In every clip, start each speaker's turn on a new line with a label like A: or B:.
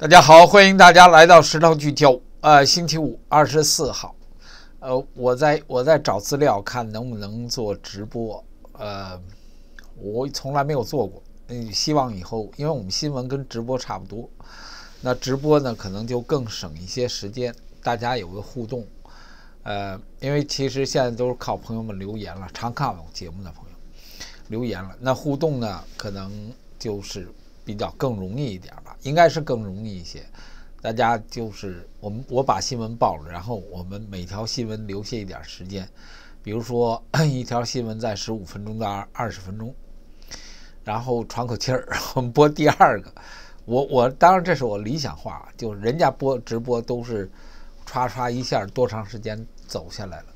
A: 大家好，欢迎大家来到时头聚焦。呃，星期五二十四号，呃，我在我在找资料，看能不能做直播。呃，我从来没有做过，嗯，希望以后，因为我们新闻跟直播差不多，那直播呢，可能就更省一些时间，大家有个互动。呃，因为其实现在都是靠朋友们留言了，常看我节目的朋友留言了，那互动呢，可能就是。比较更容易一点吧，应该是更容易一些。大家就是我们，我把新闻报了，然后我们每条新闻留下一点时间，比如说 一条新闻在十五分钟到二十分钟，然后喘口气儿，我们播第二个。我我当然这是我理想化，就人家播直播都是歘歘一下多长时间走下来了。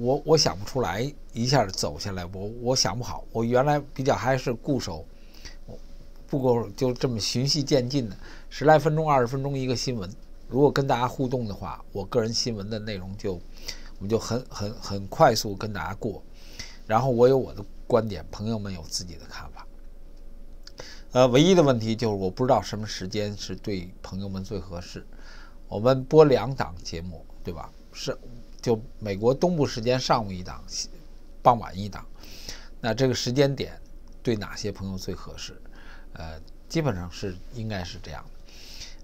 A: 我我想不出来一下走下来，我我想不好。我原来比较还是固守。不过就这么循序渐进的，十来分钟、二十分钟一个新闻。如果跟大家互动的话，我个人新闻的内容就，我们就很很很快速跟大家过，然后我有我的观点，朋友们有自己的看法。呃，唯一的问题就是我不知道什么时间是对朋友们最合适。我们播两档节目，对吧？是，就美国东部时间上午一档，傍晚一档。那这个时间点对哪些朋友最合适？呃，基本上是应该是这样的，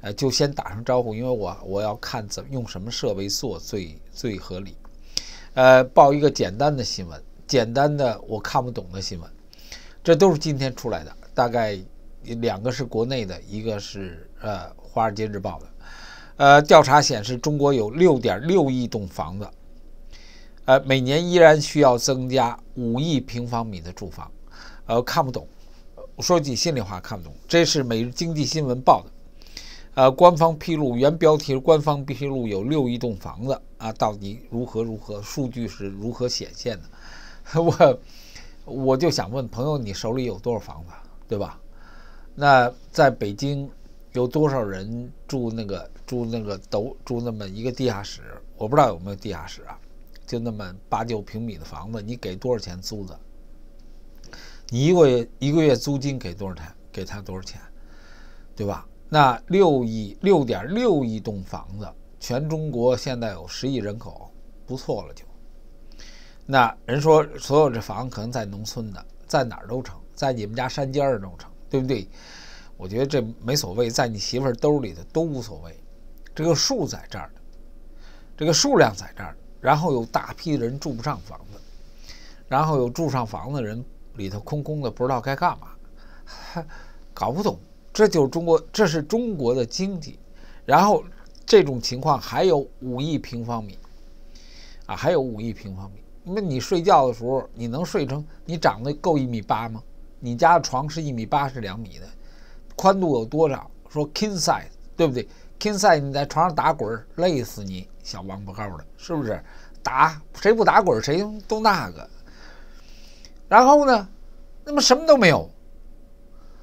A: 呃，就先打声招呼，因为我我要看怎用什么设备做最最合理，呃，报一个简单的新闻，简单的我看不懂的新闻，这都是今天出来的，大概两个是国内的，一个是呃《华尔街日报》的，呃，调查显示中国有6.6亿栋房子，呃，每年依然需要增加5亿平方米的住房，呃，看不懂。说句心里话，看不懂。这是《每日经济新闻》报的，呃，官方披露，原标题官方披露有六亿栋房子啊，到底如何如何，数据是如何显现的？我我就想问朋友，你手里有多少房子，对吧？那在北京有多少人住那个住那个都住那么一个地下室？我不知道有没有地下室啊，就那么八九平米的房子，你给多少钱租的？你一个月一个月租金给多少？钱？给他多少钱，对吧？那六亿六点六亿栋房子，全中国现在有十亿人口，不错了就。那人说，所有这房可能在农村的，在哪儿都成，在你们家山尖儿都成，对不对？我觉得这没所谓，在你媳妇兜里的都无所谓。这个数在这儿的，这个数量在这儿，然后有大批人住不上房子，然后有住上房子的人。里头空空的，不知道该干嘛，搞不懂。这就是中国，这是中国的经济。然后这种情况还有五亿平方米，啊，还有五亿平方米。那你睡觉的时候，你能睡成你长得够一米八吗？你家的床是一米八是两米的，宽度有多少？说 king size，对不对？king size，你在床上打滚，累死你小王八羔的，是不是？打谁不打滚，谁都那个。然后呢？那么什么都没有？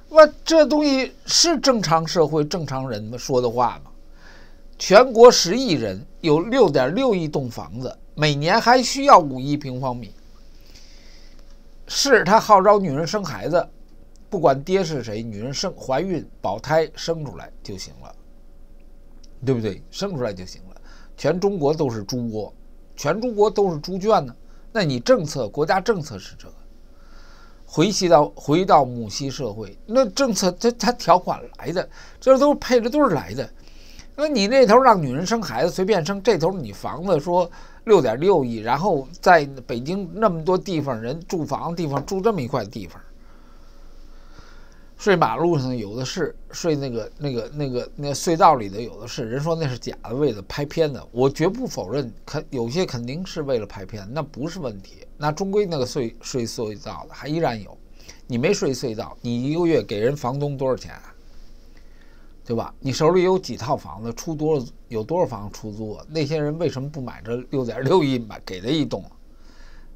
A: 那这东西是正常社会正常人们说的话吗？全国十亿人有六点六亿栋房子，每年还需要五亿平方米。是他号召女人生孩子，不管爹是谁，女人生怀孕保胎生出来就行了，对不对？生出来就行了。全中国都是猪窝，全中国都是猪圈呢？那你政策，国家政策是这个？回吸到回到母系社会，那政策它它条款来的，这都是配着对儿来的。那你那头让女人生孩子随便生，这头你房子说六点六亿，然后在北京那么多地方人住房地方住这么一块地方。睡马路上有的是，睡那个那个那个那隧道里的有的是。人说那是假的为了拍片的，我绝不否认。肯有些肯定是为了拍片，那不是问题。那终归那个睡睡隧道的还依然有。你没睡隧道，你一个月给人房东多少钱啊？对吧？你手里有几套房子，出多少有多少房出租啊？那些人为什么不买这六点六亿买给的一栋？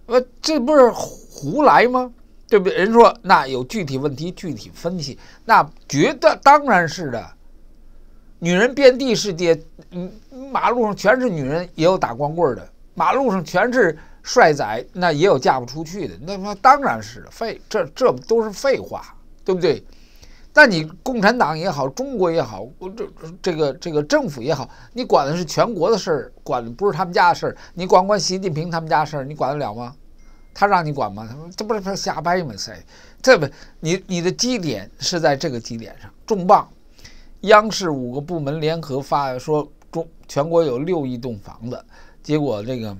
A: 呃，这不是胡来吗？就对？人说，那有具体问题具体分析，那绝对当然是的。女人遍地世界，嗯，马路上全是女人，也有打光棍的；马路上全是帅仔，那也有嫁不出去的。那那当然是的，废，这这都是废话，对不对？但你共产党也好，中国也好，我这这个这个政府也好，你管的是全国的事儿，管不是他们家的事儿。你管管习近平他们家事儿，你管得了吗？他让你管吗？他说这不是瞎掰吗？谁？这不你你的基点是在这个基点上。重磅，央视五个部门联合发说中全国有六亿栋房子，结果这个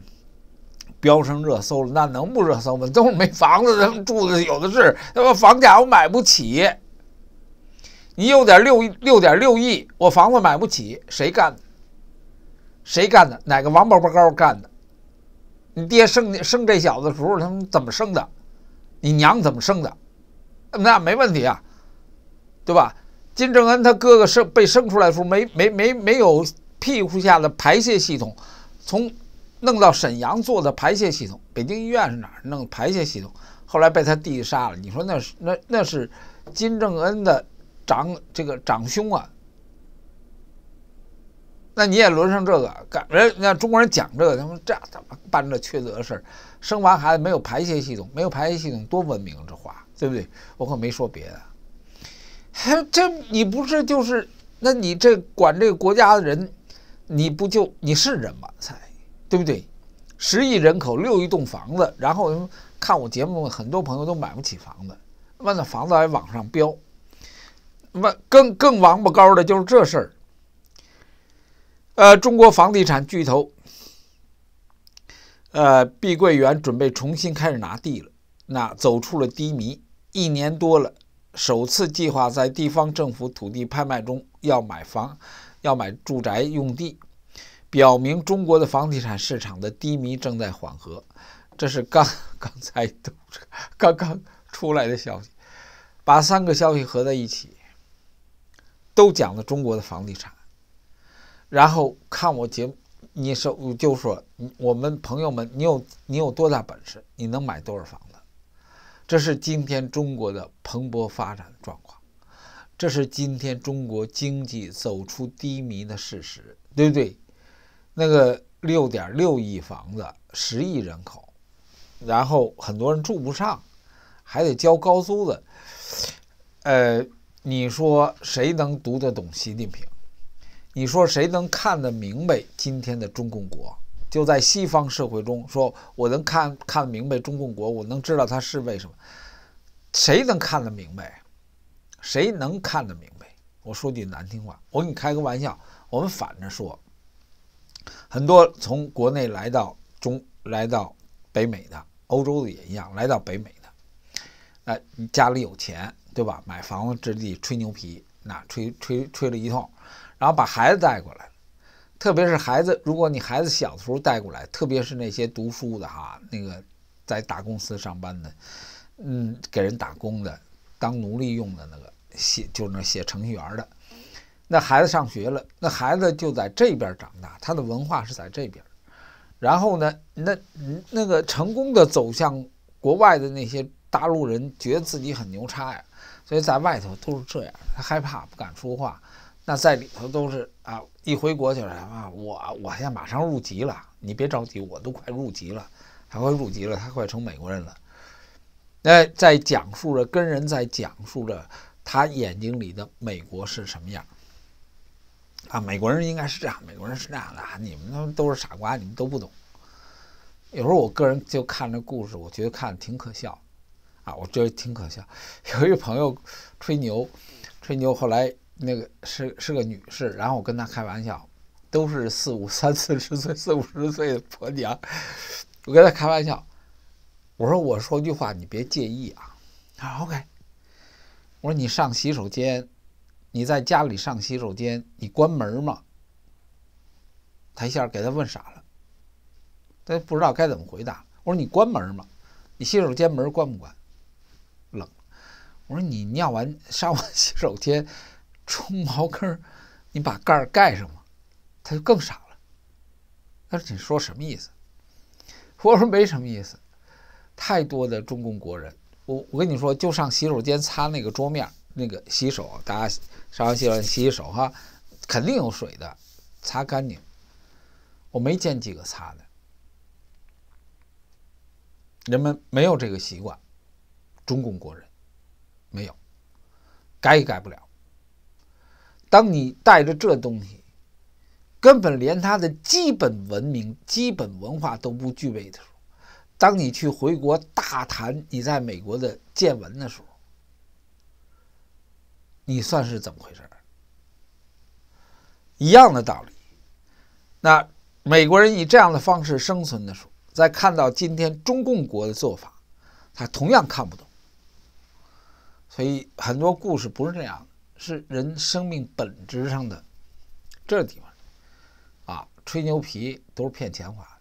A: 飙升热搜了，那能不热搜吗？都是没房子们住的，有的是。他妈房价我买不起，你有点六亿，六点六亿，我房子买不起，谁干的？谁干的？哪个王八羔干的？你爹生生这小子的时候，他们怎么生的？你娘怎么生的？那没问题啊，对吧？金正恩他哥哥生被生出来的时候，没没没没有屁股下的排泄系统，从弄到沈阳做的排泄系统，北京医院是哪儿弄排泄系统？后来被他弟弟杀了。你说那是那那是金正恩的长这个长兄啊？那你也轮上这个干人？你看中国人讲这个，他们这样怎么办这缺德事儿？生完孩子没有排泄系统，没有排泄系统多文明？这话对不对？我可没说别的。还这你不是就是？那你这管这个国家的人，你不就你是人吗？才对不对？十亿人口六亿栋房子，然后看我节目，很多朋友都买不起房子，问了房子还往上飙。问更更王八羔的，就是这事儿。呃，中国房地产巨头，呃，碧桂园准备重新开始拿地了，那走出了低迷，一年多了，首次计划在地方政府土地拍卖中要买房，要买住宅用地，表明中国的房地产市场的低迷正在缓和。这是刚 刚才刚刚出来的消息，把三个消息合在一起，都讲了中国的房地产。然后看我节目，你说就说我们朋友们，你有你有多大本事？你能买多少房子？这是今天中国的蓬勃发展的状况，这是今天中国经济走出低迷的事实，对不对？那个六点六亿房子，十亿人口，然后很多人住不上，还得交高租子，呃，你说谁能读得懂习近平？你说谁能看得明白今天的中共国？就在西方社会中，说我能看看明白中共国，我能知道它是为什么？谁能看得明白？谁能看得明白？我说句难听话，我给你开个玩笑，我们反着说。很多从国内来到中来到北美的欧洲的也一样，来到北美的，哎，你家里有钱对吧？买房子置地，吹牛皮，那吹吹吹了一通。然后把孩子带过来特别是孩子，如果你孩子小的时候带过来，特别是那些读书的哈，那个在大公司上班的，嗯，给人打工的，当奴隶用的那个写，就是那写程序员的，那孩子上学了，那孩子就在这边长大，他的文化是在这边。然后呢，那那个成功的走向国外的那些大陆人，觉得自己很牛叉呀，所以在外头都是这样，他害怕，不敢说话。那在里头都是啊，一回国就是啊，我我现在马上入籍了，你别着急，我都快入籍了，他快入籍了，他快成美国人了。那在讲述着，跟人在讲述着他眼睛里的美国是什么样。啊，美国人应该是这样，美国人是那样的啊，你们他都是傻瓜，你们都不懂。有时候我个人就看这故事，我觉得看挺可笑，啊，我觉得挺可笑。有一朋友吹牛，吹牛后来。那个是是个女士，然后我跟她开玩笑，都是四五三四十岁 四五十岁的婆娘，我跟她开玩笑，我说我说句话你别介意啊，OK，她说我说你上洗手间，你在家里上洗手间，你关门吗？她一下给她问傻了，她不知道该怎么回答。我说你关门吗？你洗手间门关不关？冷，我说你尿完上完洗手间。冲茅坑，你把盖儿盖上嘛，他就更傻了。他说：“你说什么意思？”我说：“没什么意思。”太多的中共国人，我我跟你说，就上洗手间擦那个桌面，那个洗手，大家上完洗手洗洗手哈，肯定有水的，擦干净。我没见几个擦的，人们没有这个习惯，中共国人没有，改也改不了。当你带着这东西，根本连他的基本文明、基本文化都不具备的时候，当你去回国大谈你在美国的见闻的时候，你算是怎么回事一样的道理，那美国人以这样的方式生存的时候，在看到今天中共国的做法，他同样看不懂。所以很多故事不是这样。是人生命本质上的，这地方，啊，吹牛皮都是骗钱花的。